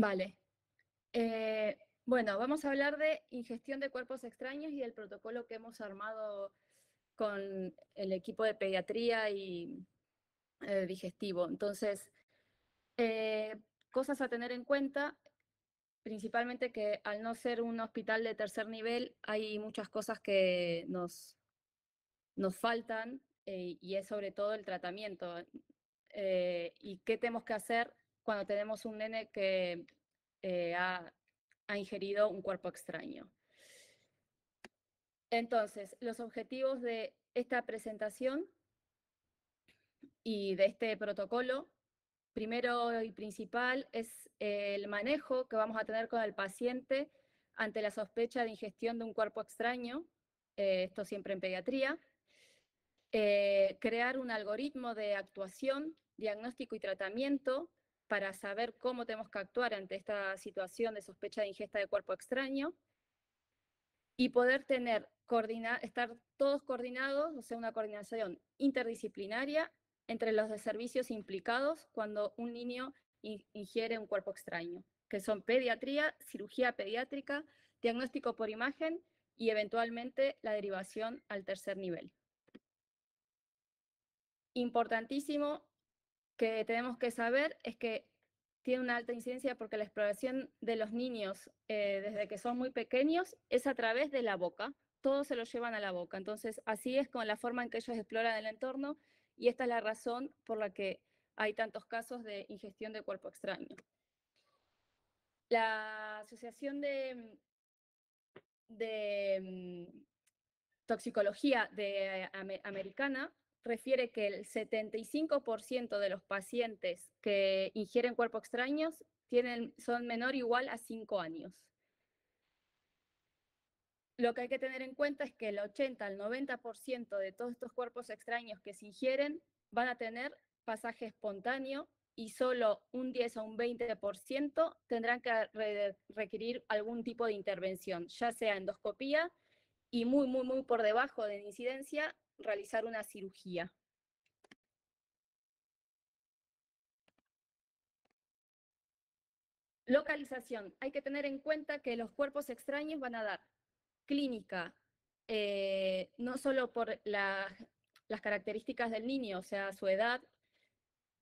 Vale. Eh, bueno, vamos a hablar de ingestión de cuerpos extraños y del protocolo que hemos armado con el equipo de pediatría y eh, digestivo. Entonces, eh, cosas a tener en cuenta, principalmente que al no ser un hospital de tercer nivel, hay muchas cosas que nos, nos faltan y es sobre todo el tratamiento. y qué tenemos que hacer cuando tenemos un nene que eh, ha, ingerido un cuerpo extraño. Entonces, los objetivos de esta presentación y de este protocolo, primero y principal, es el manejo que vamos a tener con el paciente ante la sospecha de ingestión de un cuerpo extraño, eh, esto siempre en pediatría, eh, crear un algoritmo de actuación, diagnóstico y tratamiento para saber cómo tenemos que actuar ante esta situación de sospecha de ingesta de cuerpo extraño y poder tener, coordinar, estar todos coordinados, o sea, una coordinación interdisciplinaria entre los de servicios implicados cuando un niño ingiere un cuerpo extraño, que son pediatría, cirugía pediátrica, diagnóstico por imagen y eventualmente la derivación al tercer nivel. Importantísimo que tenemos que saber es que tiene una alta incidencia porque la exploración de los niños eh, desde que son muy pequeños es a través de la boca. Todos se lo llevan a la boca. Entonces, así es con la forma en que ellos exploran el entorno y esta es la razón por la que hay tantos casos de ingestión de cuerpo extraño. La Asociación de, mm, Toxicología de, eh, Americana refiere que el 75% de los pacientes que ingieren cuerpos extraños tienen, son menor o igual a 5 años. Lo que hay que tener en cuenta es que el 80 al 90% de todos estos cuerpos extraños que se ingieren van a tener pasaje espontáneo y solo un 10 a un 20% tendrán que requerir algún tipo de intervención, ya sea endoscopía y muy, muy, muy por debajo de incidencia realizar una cirugía. Localización. Hay que tener en cuenta que los cuerpos extraños van a dar clínica, eh, no solo por las características del niño, o sea, su edad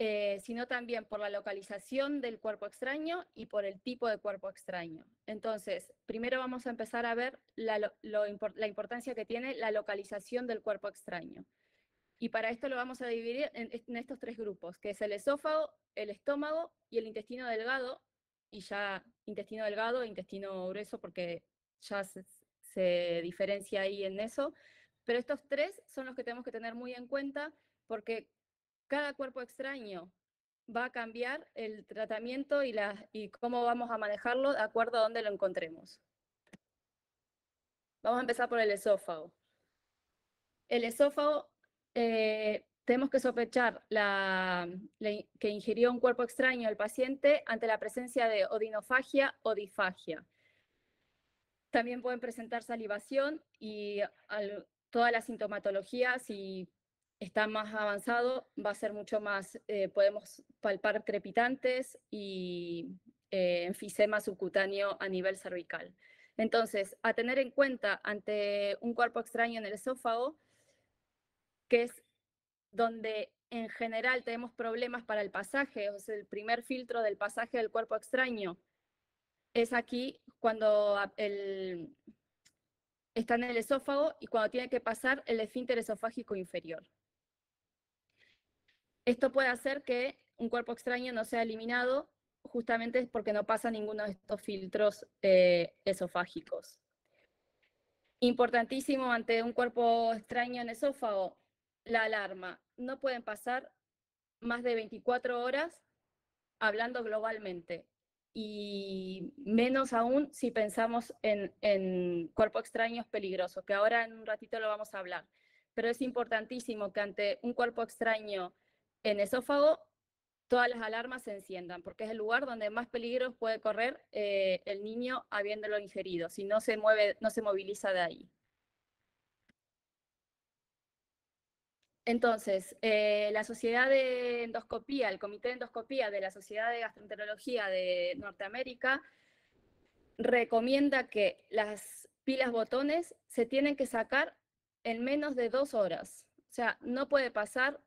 eh, sino también por la localización del cuerpo extraño y por el tipo de cuerpo extraño. Entonces, primero vamos a empezar a ver la, importancia que tiene la localización del cuerpo extraño. Y para esto lo vamos a dividir en, estos tres grupos, que es el esófago, el estómago y el intestino delgado, y ya intestino delgado e intestino grueso, porque ya se diferencia ahí en eso. Pero estos tres son los que tenemos que tener muy en cuenta, porque cada cuerpo extraño va a cambiar el tratamiento y, y cómo vamos a manejarlo de acuerdo a dónde lo encontremos. Vamos a empezar por el esófago. El esófago, eh, tenemos que sospechar la, que ingirió un cuerpo extraño el paciente ante la presencia de odinofagia o difagia. También pueden presentar salivación y todas las sintomatologías y está más avanzado, va a ser mucho más, eh, podemos palpar crepitantes y eh, enfisema subcutáneo a nivel cervical. Entonces, a tener en cuenta ante un cuerpo extraño en el esófago, que es donde en general tenemos problemas para el pasaje, o el primer filtro del pasaje del cuerpo extraño, es aquí cuando está en el esófago y cuando tiene que pasar el esfínter esofágico inferior. Esto puede hacer que un cuerpo extraño no sea eliminado justamente porque no pasa ninguno de estos filtros eh, esofágicos. Importantísimo ante un cuerpo extraño en esófago, la alarma. No pueden pasar más de 24 horas hablando globalmente y menos aún si pensamos en, cuerpo extraño extraños peligrosos, que ahora en un ratito lo vamos a hablar. Pero es importantísimo que ante un cuerpo extraño en esófago todas las alarmas se enciendan, porque es el lugar donde más peligros puede correr eh, el niño habiéndolo ingerido, si no se mueve, no se moviliza de ahí. Entonces, eh, la Sociedad de Endoscopía, el Comité de Endoscopía de la Sociedad de Gastroenterología de Norteamérica, recomienda que las pilas botones se tienen que sacar en menos de dos horas. O sea, no puede pasar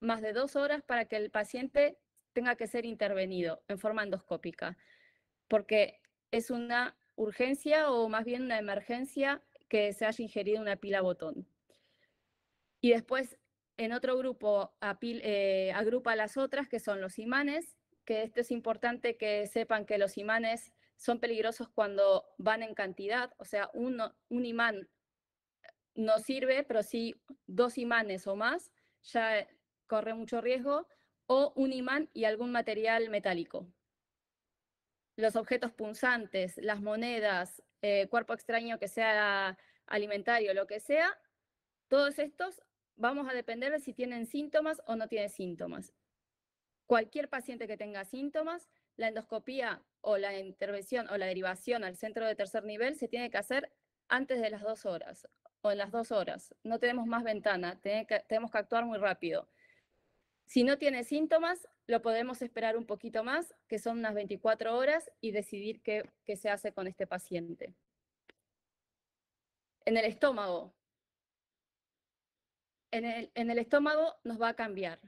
más de dos horas para que el paciente tenga que ser intervenido en forma endoscópica, porque es una urgencia o más bien una emergencia que se haya ingerido una pila botón. Y después, en otro grupo, eh, agrupa las otras, que son los imanes, que esto es importante que sepan que los imanes son peligrosos cuando van en cantidad, o sea, un imán no sirve, pero si dos imanes o más, ya corre mucho riesgo, o un imán y algún material metálico. Los objetos punzantes, las monedas, eh, cuerpo extraño que sea alimentario, lo que sea, todos estos vamos a depender de si tienen síntomas o no tienen síntomas. Cualquier paciente que tenga síntomas, la endoscopía o la intervención o la derivación al centro de tercer nivel se tiene que hacer antes de las dos horas o en las dos horas. No tenemos más ventana, tenemos que actuar muy rápido. Si no tiene síntomas, lo podemos esperar un poquito más, que son unas 24 horas, y decidir qué, se hace con este paciente. En el estómago. En el, estómago nos va a cambiar.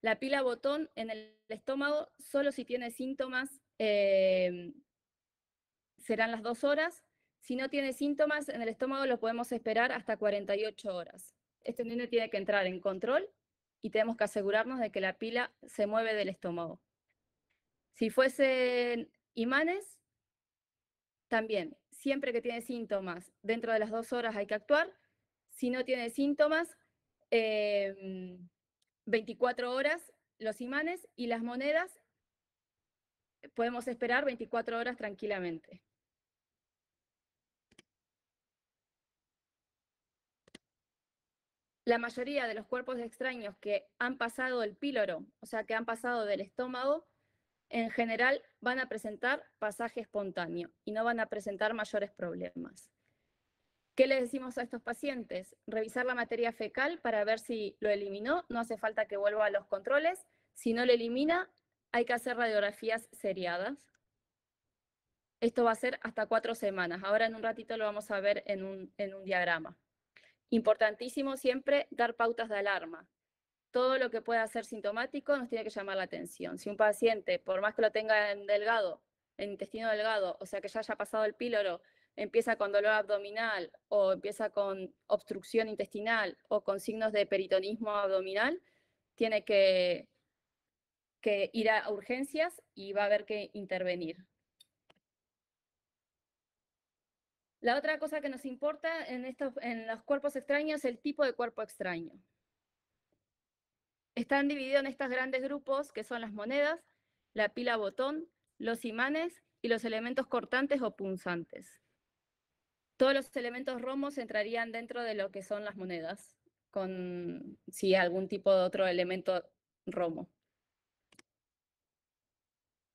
La pila botón en el estómago, solo si tiene síntomas, eh, serán las dos horas. Si no tiene síntomas en el estómago, lo podemos esperar hasta 48 horas. Este niño tiene que entrar en control y tenemos que asegurarnos de que la pila se mueve del estómago. Si fuesen imanes, también, siempre que tiene síntomas, dentro de las dos horas hay que actuar. Si no tiene síntomas, 24 em, horas los imanes y las monedas eh, podemos esperar 24 horas tranquilamente. la mayoría de los cuerpos extraños que han pasado el píloro, o sea, que han pasado del estómago, en general van a presentar pasaje espontáneo y no van a presentar mayores problemas. ¿Qué le decimos a estos pacientes? Revisar la materia fecal para ver si lo eliminó, no hace falta que vuelva a los controles. Si no lo elimina, hay que hacer radiografías seriadas. Esto va a ser hasta cuatro semanas. Ahora en un ratito lo vamos a ver en un, en un diagrama. Importantísimo siempre dar pautas de alarma. Todo lo que pueda ser sintomático nos tiene que llamar la atención. Si un paciente, por más que lo tenga en delgado, en intestino delgado, o sea que ya haya pasado el píloro, empieza con dolor abdominal o empieza con obstrucción intestinal o con signos de peritonismo abdominal, tiene que, que ir a urgencias y va a haber que intervenir. La otra cosa que nos importa en, en los cuerpos extraños es el tipo de cuerpo extraño. Están divididos en estos grandes grupos que son las monedas, la pila botón, los imanes y los elementos cortantes o punzantes. Todos los elementos romos entrarían dentro de lo que son las monedas, con si algún tipo de otro elemento romo.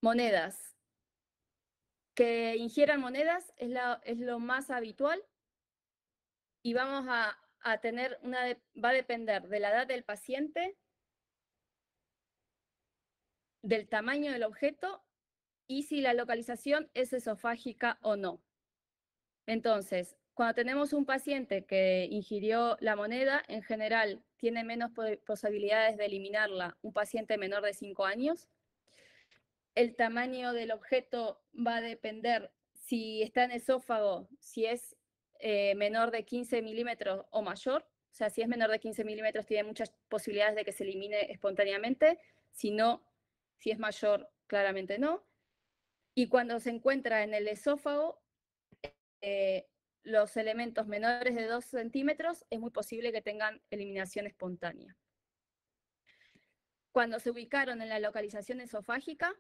Monedas que ingieran monedas es, es lo más habitual y vamos a, tener una, va a depender de la edad del paciente, del tamaño del objeto y si la localización es esofágica o no. Entonces, cuando tenemos un paciente que ingirió la moneda, en general tiene menos posibilidades de eliminarla un paciente menor de 5 años el tamaño del objeto va a depender si está en esófago, si es eh, menor de 15 milímetros o mayor. O sea, si es menor de 15 milímetros, tiene muchas posibilidades de que se elimine espontáneamente. Si no, si es mayor, claramente no. Y cuando se encuentra en el esófago, eh, los elementos menores de 2 centímetros, es muy posible que tengan eliminación espontánea. Cuando se ubicaron en la localización esofágica,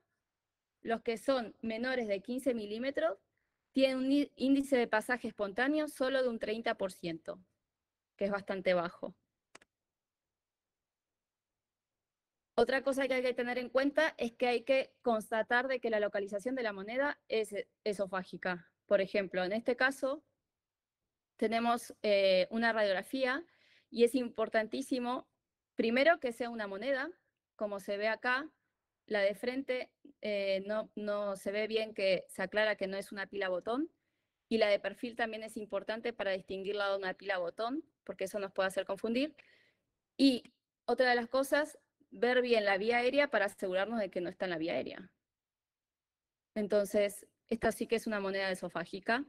los que son menores de 15 milímetros tienen un índice de pasaje espontáneo solo de un 30%, que es bastante bajo. Otra cosa que hay que tener en cuenta es que hay que constatar de que la localización de la moneda es esofágica. Por ejemplo, en este caso tenemos eh, una radiografía y es importantísimo, primero, que sea una moneda, como se ve acá, la de frente eh, no, no se ve bien que se aclara que no es una pila botón. Y la de perfil también es importante para distinguirla de una pila botón, porque eso nos puede hacer confundir. Y otra de las cosas, ver bien la vía aérea para asegurarnos de que no está en la vía aérea. Entonces, esta sí que es una moneda esofágica.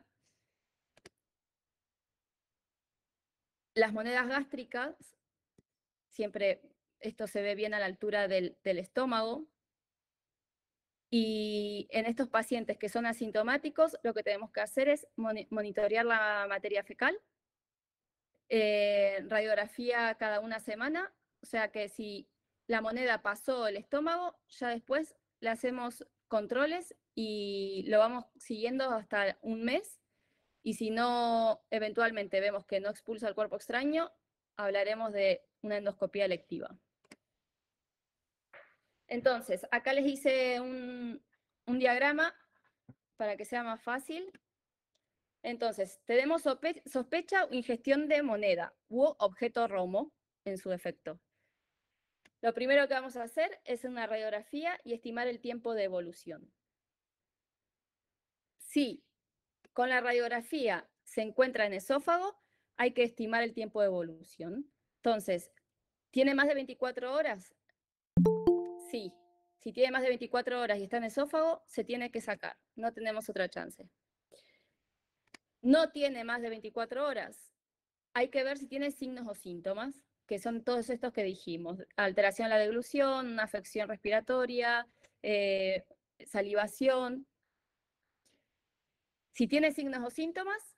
Las monedas gástricas, siempre esto se ve bien a la altura del estómago, y en estos pacientes que son asintomáticos, lo que tenemos que hacer es monitorear la materia fecal, eh, radiografía cada una semana, o sea que si la moneda pasó el estómago, ya después le hacemos controles y lo vamos siguiendo hasta un mes. Y si no, eventualmente vemos que no expulsa el cuerpo extraño, hablaremos de una endoscopía electiva. Entonces, acá les hice un, diagrama para que sea más fácil. Entonces, tenemos sospecha o ingestión de moneda u objeto romo en su defecto. Lo primero que vamos a hacer es una radiografía y estimar el tiempo de evolución. Si con la radiografía se encuentra en esófago, hay que estimar el tiempo de evolución. Entonces, ¿tiene más de 24 horas? sí, si tiene más de 24 horas y está en esófago, se tiene que sacar. No tenemos otra chance. No tiene más de 24 horas. Hay que ver si tiene signos o síntomas, que son todos estos que dijimos. Alteración en la deglución, una afección respiratoria, eh, salivación. Si tiene signos o síntomas,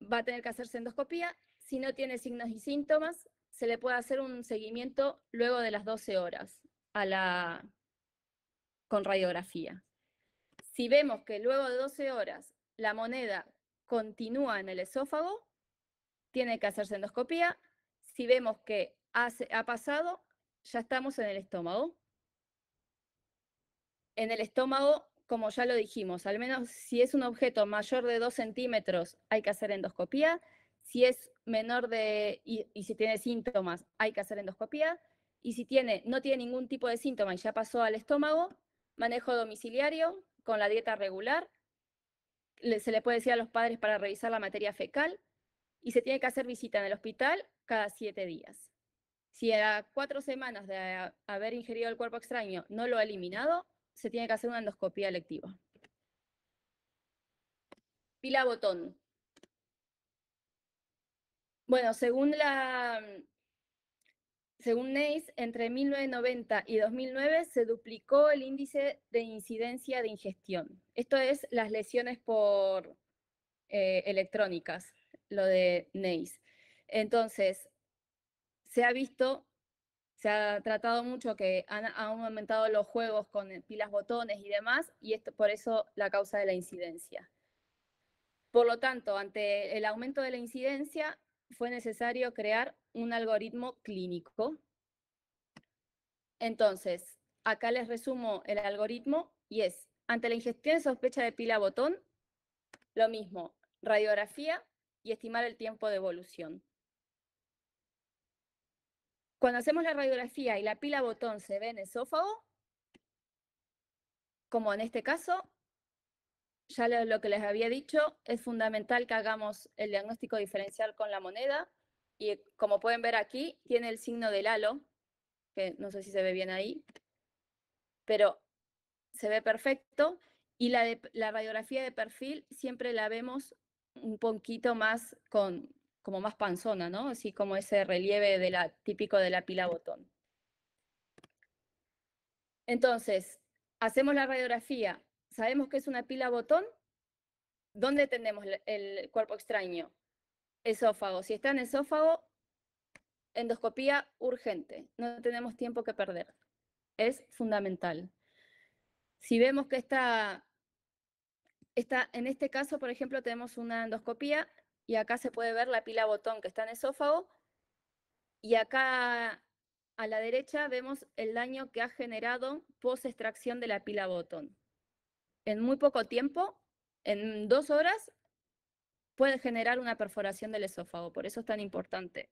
va a tener que hacerse endoscopía. Si no tiene signos y síntomas, se le puede hacer un seguimiento luego de las 12 horas a la, con radiografía. Si vemos que luego de 12 horas la moneda continúa en el esófago, tiene que hacerse endoscopía. Si vemos que ha pasado, ya estamos en el estómago. En el estómago, como ya lo dijimos, al menos si es un objeto mayor de 2 centímetros, hay que hacer endoscopía. Si es menor de, y, y si tiene síntomas, hay que hacer endoscopía. Y si tiene, no tiene ningún tipo de síntoma y ya pasó al estómago, manejo domiciliario con la dieta regular. se le puede decir a los padres para revisar la materia fecal y se tiene que hacer visita en el hospital cada siete días. Si a cuatro semanas de haber ingerido el cuerpo extraño no lo ha eliminado, se tiene que hacer una endoscopía electiva. Pila botón. Bueno, según la, según NEIS, entre 1990 y 2009 se duplicó el índice de incidencia de ingestión. Esto es las lesiones por eh, electrónicas, lo de NEIS. Entonces, se ha visto, se ha tratado mucho que han, aumentado los juegos con pilas botones y demás, y esto, por eso la causa de la incidencia. Por lo tanto, ante el aumento de la incidencia, fue necesario crear un algoritmo clínico. Entonces, acá les resumo el algoritmo y es, ante la ingestión sospecha de pila botón, lo mismo, radiografía y estimar el tiempo de evolución. Cuando hacemos la radiografía y la pila botón se ve en esófago, como en este caso, ya lo, que les había dicho, es fundamental que hagamos el diagnóstico diferencial con la moneda y como pueden ver aquí, tiene el signo del halo, que no sé si se ve bien ahí, pero se ve perfecto. Y la, la radiografía de perfil siempre la vemos un poquito más con, como más panzona, Así como ese relieve de la, típico de la pila botón. Entonces, hacemos la radiografía sabemos que es una pila botón, ¿dónde tenemos el cuerpo extraño? Esófago. Si está en esófago, endoscopía urgente. No tenemos tiempo que perder. Es fundamental. Si vemos que está, está, en este caso, por ejemplo, tenemos una endoscopía y acá se puede ver la pila botón que está en esófago y acá a la derecha vemos el daño que ha generado post extracción de la pila botón en muy poco tiempo, en dos horas, puede generar una perforación del esófago. Por eso es tan importante.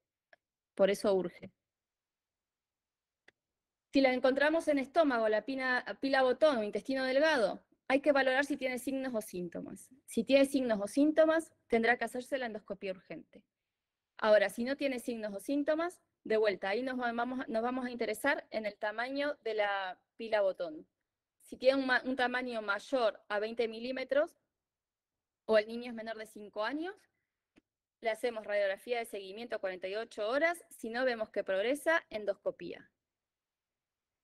Por eso urge. Si la encontramos en estómago, la pila botón o intestino delgado, hay que valorar si tiene signos o síntomas. Si tiene signos o síntomas, tendrá que hacerse la endoscopia urgente. Ahora, si no tiene signos o síntomas, de vuelta, ahí nos nos vamos a interesar en el tamaño de la pila botón. Si tiene un, tamaño mayor a 20 milímetros o el niño es menor de 5 años, le hacemos radiografía de seguimiento 48 horas, si no vemos que progresa, endoscopía.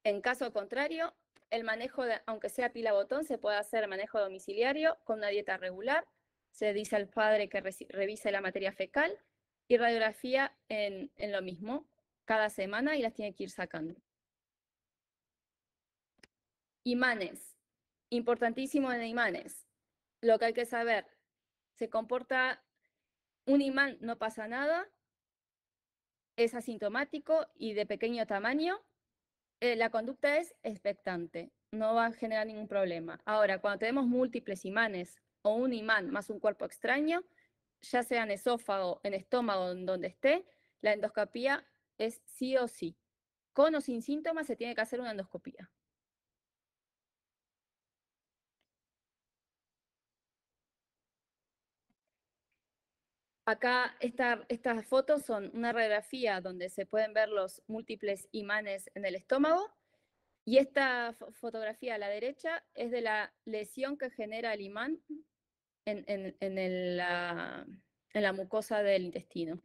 En caso contrario, el manejo, aunque sea pila botón, se puede hacer manejo domiciliario con una dieta regular, se dice al padre que revise la materia fecal y radiografía en lo mismo cada semana y las tiene que ir sacando. Imanes, importantísimo en imanes. Lo que hay que saber, se comporta un imán, no pasa nada, es asintomático y de pequeño tamaño. Eh, la conducta es expectante, no va a generar ningún problema. Ahora, cuando tenemos múltiples imanes o un imán más un cuerpo extraño, ya sea en esófago, en estómago, donde esté, la endoscopía es sí o sí. Con o sin síntomas se tiene que hacer una endoscopía. Acá estas fotos son una radiografía donde se pueden ver los múltiples imanes en el estómago. Y esta fotografía a la derecha es de la lesión que genera el imán en, la, en la, mucosa del intestino.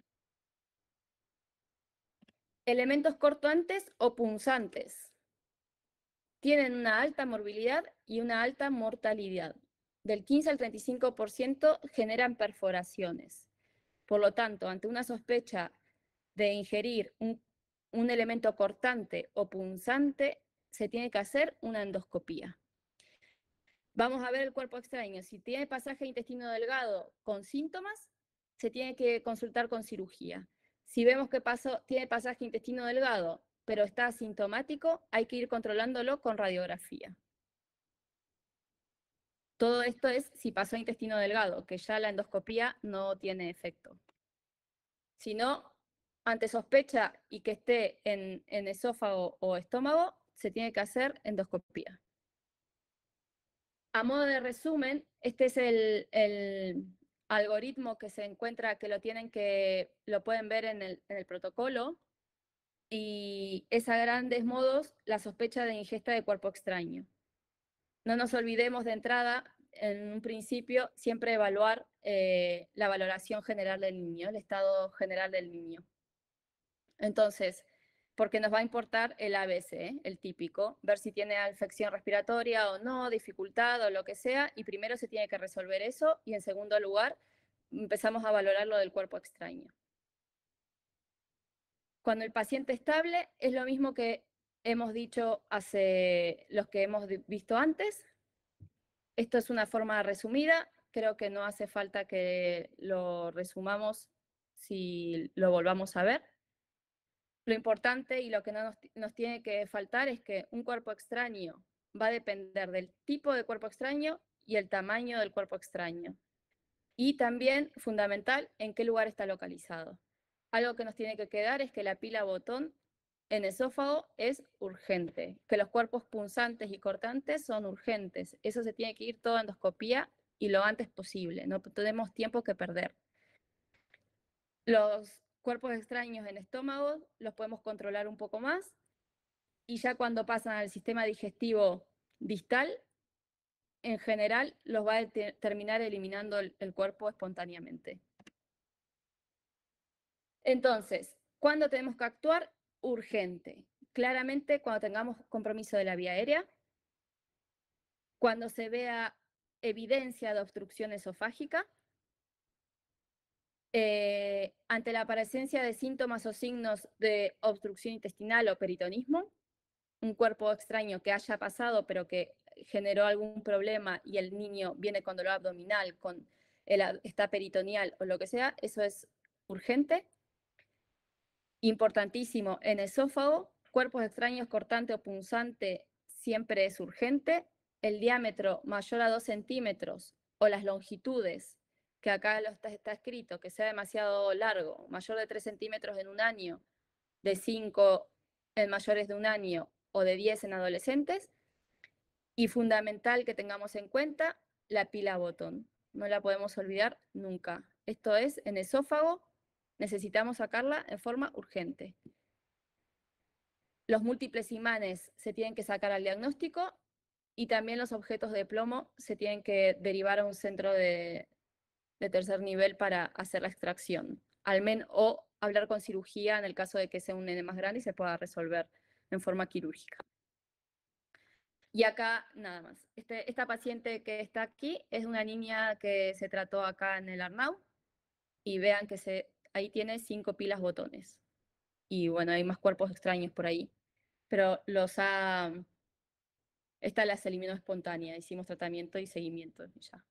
Elementos cortoantes o punzantes. Tienen una alta morbilidad y una alta mortalidad. Del 15 al 35% generan perforaciones. Por lo tanto, ante una sospecha de ingerir un, elemento cortante o punzante, se tiene que hacer una endoscopía. Vamos a ver el cuerpo extraño. Si tiene pasaje intestino delgado con síntomas, se tiene que consultar con cirugía. Si vemos que tiene pasaje de intestino delgado, pero está asintomático, hay que ir controlándolo con radiografía. Todo esto es si pasó a intestino delgado, que ya la endoscopía no tiene efecto. Si no, ante sospecha y que esté en, esófago o estómago, se tiene que hacer endoscopía. A modo de resumen, este es el, algoritmo que se encuentra, que lo tienen que, lo pueden ver el, en el protocolo, y es a grandes modos la sospecha de ingesta de cuerpo extraño no nos olvidemos de entrada, en un principio, siempre evaluar eh, la valoración general del niño, el estado general del niño. Entonces, porque nos va a importar el ABC, ¿eh? el típico, ver si tiene afección respiratoria o no, dificultad o lo que sea, y primero se tiene que resolver eso, y en segundo lugar, empezamos a valorar lo del cuerpo extraño. Cuando el paciente estable, es lo mismo que hemos dicho hace los que hemos visto antes. Esto es una forma resumida, creo que no hace falta que lo resumamos si lo volvamos a ver. Lo importante y lo que no nos tiene que faltar es que un cuerpo extraño va a depender del tipo de cuerpo extraño y el tamaño del cuerpo extraño. Y también, fundamental, en qué lugar está localizado. Algo que nos tiene que quedar es que la pila botón en esófago es urgente, que los cuerpos punzantes y cortantes son urgentes. Eso se tiene que ir todo a endoscopía y lo antes posible, no tenemos tiempo que perder. Los cuerpos extraños en estómago los podemos controlar un poco más y ya cuando pasan al sistema digestivo distal, en general los va a terminar eliminando el, el cuerpo espontáneamente. Entonces, ¿cuándo tenemos que actuar? urgente. Claramente cuando tengamos compromiso de la vía aérea, cuando se vea evidencia de obstrucción esofágica, eh, ante la presencia de síntomas o signos de obstrucción intestinal o peritonismo, un cuerpo extraño que haya pasado pero que generó algún problema y el niño viene con dolor abdominal, con está peritoneal o lo que sea, eso es urgente. Importantísimo, en esófago, cuerpos extraños cortante o punzante siempre es urgente, el diámetro mayor a 2 centímetros o las longitudes, que acá lo está, escrito, que sea demasiado largo, mayor de 3 centímetros en un año, de 5 en mayores de un año o de 10 en adolescentes, y fundamental que tengamos en cuenta, la pila botón. No la podemos olvidar nunca. Esto es en esófago, Necesitamos sacarla en forma urgente. Los múltiples imanes se tienen que sacar al diagnóstico y también los objetos de plomo se tienen que derivar a un centro de, tercer nivel para hacer la extracción. Al o hablar con cirugía en el caso de que sea un de más grande y se pueda resolver en forma quirúrgica. Y acá nada más. Este, esta paciente que está aquí es una niña que se trató acá en el Arnau y vean que se ahí tiene cinco pilas botones. Y bueno, hay más cuerpos extraños por ahí. Pero los ha... Esta las eliminó espontánea, hicimos tratamiento y seguimiento ya.